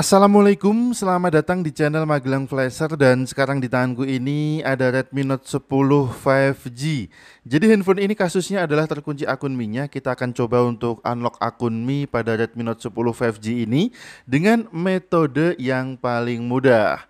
Assalamualaikum, selamat datang di channel Magelang Flasher dan sekarang di tanganku ini ada Redmi Note 10 5G. Jadi handphone ini kasusnya adalah terkunci akun Mi-nya. Kita akan coba untuk unlock akun Mi pada Redmi Note 10 5G ini dengan metode yang paling mudah.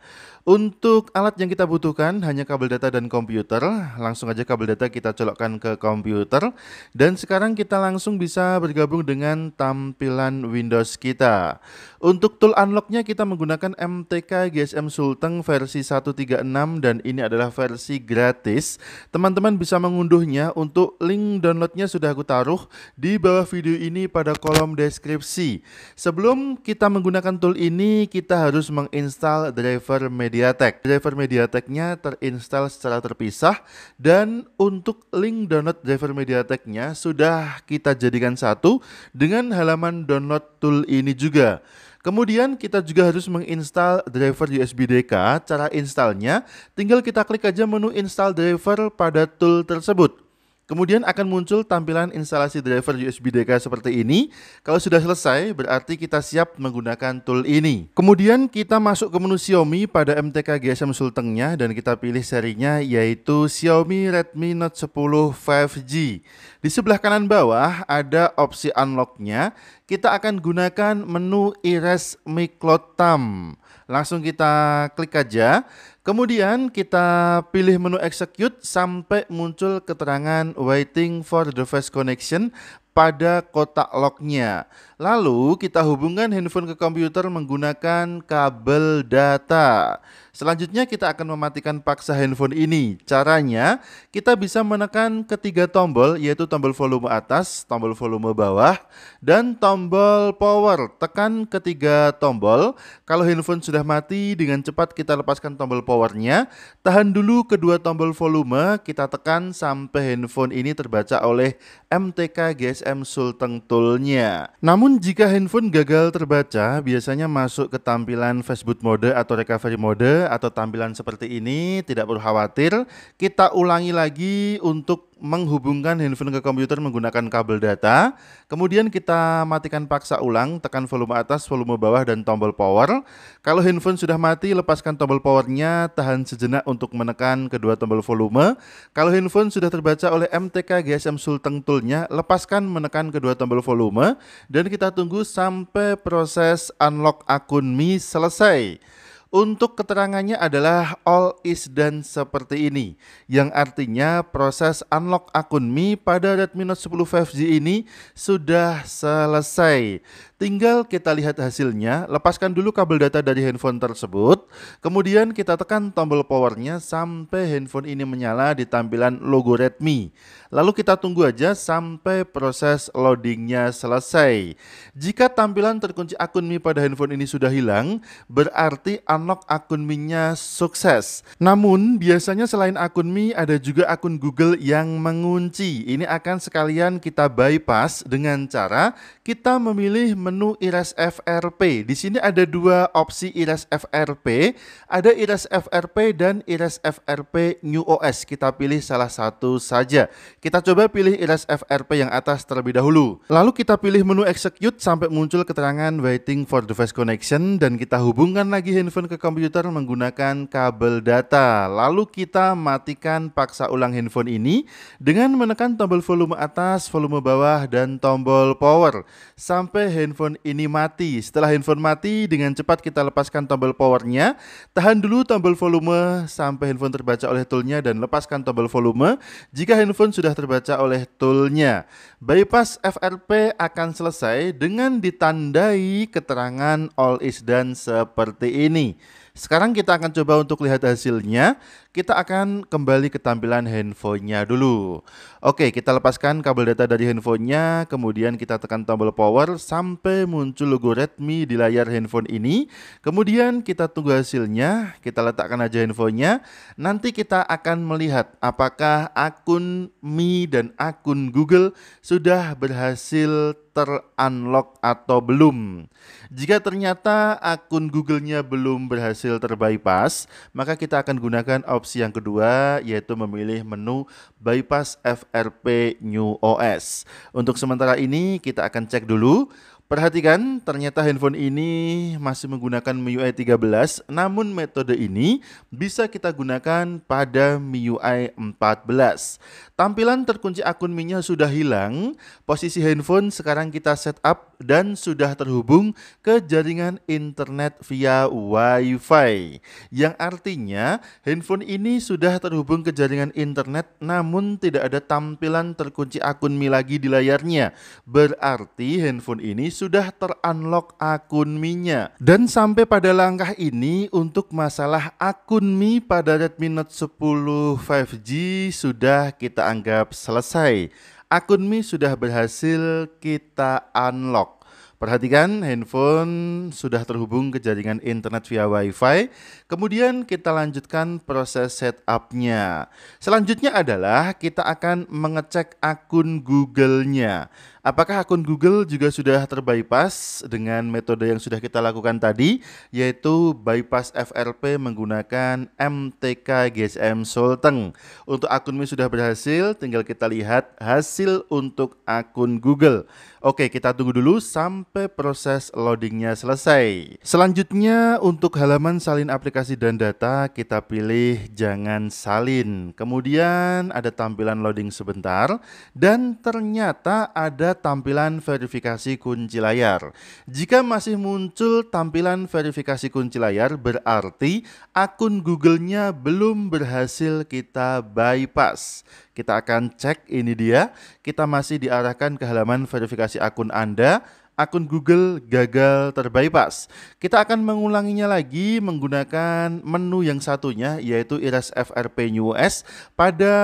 Untuk alat yang kita butuhkan hanya kabel data dan komputer. Langsung aja kabel data kita colokkan ke komputer. Dan sekarang kita langsung bisa bergabung dengan tampilan Windows kita. Untuk tool unlocknya kita menggunakan MTK GSM Sultan versi 136 dan ini adalah versi gratis. Teman-teman bisa mengunduhnya untuk link downloadnya sudah aku taruh di bawah video ini pada kolom deskripsi. Sebelum kita menggunakan tool ini kita harus menginstal driver media MediaTek. Driver MediaTek-nya terinstall secara terpisah dan untuk link download driver MediaTek-nya sudah kita jadikan satu dengan halaman download tool ini juga. Kemudian kita juga harus menginstal driver USB DK. Cara installnya tinggal kita klik aja menu install driver pada tool tersebut. Kemudian akan muncul tampilan instalasi driver USB DK seperti ini. Kalau sudah selesai, berarti kita siap menggunakan tool ini. Kemudian kita masuk ke menu Xiaomi pada MTK GSM Sultengnya dan kita pilih serinya yaitu Xiaomi Redmi Note 10 5G. Di sebelah kanan bawah ada opsi unlocknya. Kita akan gunakan menu Erase Mi Cloud Thumb. Langsung kita klik aja. Kemudian kita pilih menu execute sampai muncul keterangan waiting for the device connection pada kotak lognya. nya Lalu kita hubungkan handphone ke komputer menggunakan kabel data. Selanjutnya kita akan mematikan paksa handphone ini. Caranya kita bisa menekan ketiga tombol yaitu tombol volume atas, tombol volume bawah, dan tombol power. Tekan ketiga tombol. Kalau handphone sudah mati dengan cepat kita lepaskan tombol powernya. Tahan dulu kedua tombol volume kita tekan sampai handphone ini terbaca oleh MTK GSM Sulteng Toolnya. Namun namun jika handphone gagal terbaca, biasanya masuk ke tampilan Facebook mode atau recovery mode atau tampilan seperti ini, tidak perlu khawatir, kita ulangi lagi untuk menghubungkan handphone ke komputer menggunakan kabel data. Kemudian kita matikan paksa ulang, tekan volume atas, volume bawah, dan tombol power. Kalau handphone sudah mati, lepaskan tombol powernya, tahan sejenak untuk menekan kedua tombol volume. Kalau handphone sudah terbaca oleh MTK GSM Sulteng toolnya, lepaskan menekan kedua tombol volume. Dan kita tunggu sampai proses unlock akun Mi selesai. Untuk keterangannya adalah all is done seperti ini, yang artinya proses unlock akun Mi pada Redmi Note 10 5G ini sudah selesai. Tinggal kita lihat hasilnya, lepaskan dulu kabel data dari handphone tersebut, kemudian kita tekan tombol powernya sampai handphone ini menyala di tampilan logo Redmi. Lalu kita tunggu aja sampai proses loadingnya selesai. Jika tampilan terkunci akun Mi pada handphone ini sudah hilang, berarti unlock unlock akun Mi-nya sukses. Namun, biasanya selain akun Mi, ada juga akun Google yang mengunci. Ini akan sekalian kita bypass dengan cara kita memilih menu IRES FRP. Di sini ada dua opsi IRES FRP, ada IRES FRP dan IRES FRP New OS. Kita pilih salah satu saja. Kita coba pilih IRES FRP yang atas terlebih dahulu. Lalu kita pilih menu execute sampai muncul keterangan waiting for device connection dan kita hubungkan lagi handphone ke komputer menggunakan kabel data. Lalu kita matikan paksa ulang handphone ini dengan menekan tombol volume atas, volume bawah, dan tombol power. Sampai handphone ini mati. Setelah handphone mati, dengan cepat kita lepaskan tombol powernya. Tahan dulu tombol volume sampai handphone terbaca oleh toolnya dan lepaskan tombol volume jika handphone sudah terbaca oleh toolnya. Bypass FRP akan selesai dengan ditandai keterangan all is done seperti ini. Sekarang kita akan coba untuk lihat hasilnya. Kita akan kembali ke tampilan handphonenya dulu. Oke, kita lepaskan kabel data dari handphonenya, kemudian kita tekan tombol power sampai muncul logo Redmi di layar handphone ini. Kemudian kita tunggu hasilnya, kita letakkan aja handphonenya. Nanti kita akan melihat apakah akun Mi dan akun Google sudah berhasil terunlock atau belum. Jika ternyata akun Google-nya belum berhasil terbypass, maka kita akan gunakan opsi yang kedua yaitu memilih menu bypass FRP New OS. Untuk sementara ini kita akan cek dulu Perhatikan, ternyata handphone ini masih menggunakan MIUI 13, namun metode ini bisa kita gunakan pada MIUI 14. Tampilan terkunci akun Mi-nya sudah hilang, posisi handphone sekarang kita setup dan sudah terhubung ke jaringan internet via Wi-Fi. Yang artinya handphone ini sudah terhubung ke jaringan internet namun tidak ada tampilan terkunci akun Mi lagi di layarnya. Berarti handphone ini sudah terunlock akun Mi-nya. Dan sampai pada langkah ini untuk masalah akun Mi pada Redmi Note 10 5G sudah kita anggap selesai akun Mi sudah berhasil kita unlock. Perhatikan handphone sudah terhubung ke jaringan internet via WiFi. Kemudian kita lanjutkan proses setupnya. Selanjutnya adalah kita akan mengecek akun Google-nya apakah akun Google juga sudah terbypass dengan metode yang sudah kita lakukan tadi, yaitu bypass FRP menggunakan MTK GSM Solteng. Untuk akun Mi sudah berhasil, tinggal kita lihat hasil untuk akun Google. Oke, kita tunggu dulu sampai proses loadingnya selesai. Selanjutnya untuk halaman salin aplikasi dan data, kita pilih jangan salin. Kemudian ada tampilan loading sebentar dan ternyata ada tampilan verifikasi kunci layar. Jika masih muncul tampilan verifikasi kunci layar, berarti akun Google-nya belum berhasil kita bypass. Kita akan cek, ini dia. Kita masih diarahkan ke halaman verifikasi akun Anda akun Google gagal terbypass. Kita akan mengulanginya lagi menggunakan menu yang satunya yaitu IRAS FRP new os pada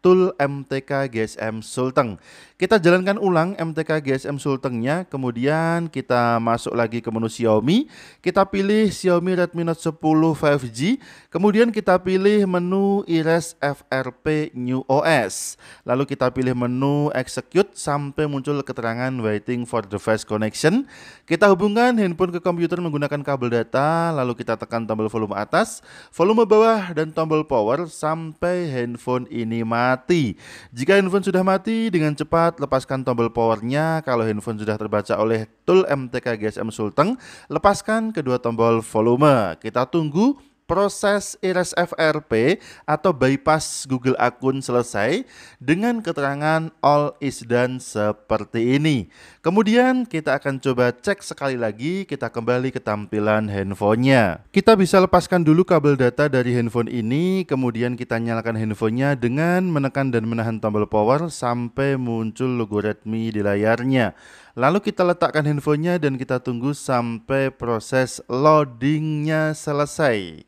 tool MTK GSM Sulteng. Kita jalankan ulang MTK GSM Sultengnya, kemudian kita masuk lagi ke menu Xiaomi. Kita pilih Xiaomi Redmi Note 10 5G, kemudian kita pilih menu iris FRP New OS. Lalu kita pilih menu Execute sampai muncul keterangan Waiting for Device Connection. Kita hubungkan handphone ke komputer menggunakan kabel data, lalu kita tekan tombol volume atas, volume bawah, dan tombol power sampai handphone ini mati. Jika handphone sudah mati, dengan cepat Lepaskan tombol powernya kalau handphone sudah terbaca oleh tool MTK GSM Sulteng. Lepaskan kedua tombol volume. Kita tunggu proses FRP atau bypass Google akun selesai dengan keterangan all is done seperti ini. Kemudian kita akan coba cek sekali lagi, kita kembali ke tampilan handphonenya. Kita bisa lepaskan dulu kabel data dari handphone ini, kemudian kita nyalakan handphonenya dengan menekan dan menahan tombol power sampai muncul logo Redmi di layarnya. Lalu kita letakkan handphonenya dan kita tunggu sampai proses loadingnya selesai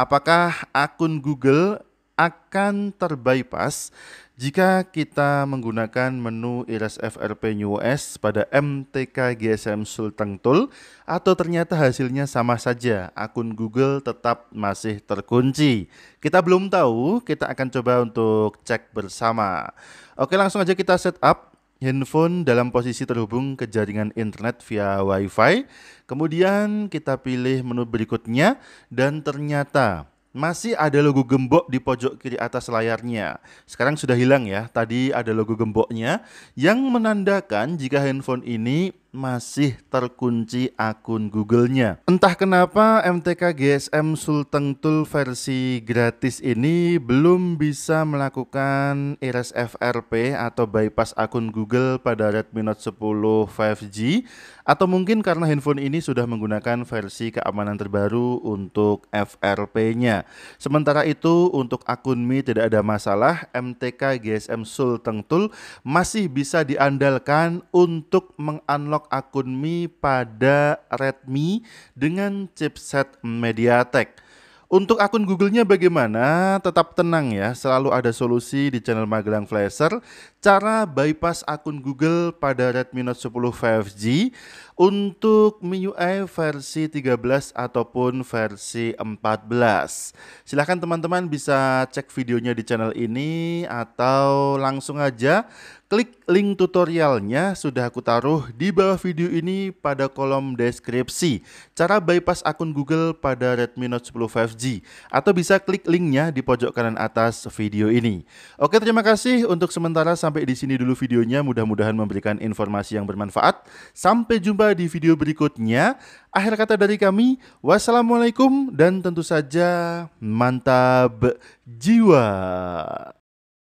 apakah akun Google akan terbypass jika kita menggunakan menu FRP New OS pada MTK GSM Sultan Tool atau ternyata hasilnya sama saja, akun Google tetap masih terkunci. Kita belum tahu, kita akan coba untuk cek bersama. Oke langsung aja kita setup handphone dalam posisi terhubung ke jaringan internet via WiFi. Kemudian kita pilih menu berikutnya dan ternyata masih ada logo gembok di pojok kiri atas layarnya. Sekarang sudah hilang ya. Tadi ada logo gemboknya yang menandakan jika handphone ini masih terkunci akun Google-nya. Entah kenapa MTK GSM Tool versi gratis ini belum bisa melakukan iris FRP atau bypass akun Google pada Redmi Note 10 5G atau mungkin karena handphone ini sudah menggunakan versi keamanan terbaru untuk FRP-nya. Sementara itu untuk akun Mi tidak ada masalah, MTK GSM Tool masih bisa diandalkan untuk mengunlock unlock akun Mi pada Redmi dengan chipset MediaTek. Untuk akun Google-nya bagaimana? Tetap tenang ya, selalu ada solusi di channel Magelang Flasher. Cara bypass akun Google pada Redmi Note 10 5G untuk MIUI versi 13 ataupun versi 14. Silahkan teman-teman bisa cek videonya di channel ini atau langsung aja Klik link tutorialnya sudah aku taruh di bawah video ini pada kolom deskripsi. Cara bypass akun Google pada Redmi Note 10 5G atau bisa klik linknya di pojok kanan atas video ini. Oke, terima kasih untuk sementara sampai di sini dulu videonya. Mudah-mudahan memberikan informasi yang bermanfaat. Sampai jumpa di video berikutnya. Akhir kata dari kami, wassalamualaikum dan tentu saja mantap jiwa.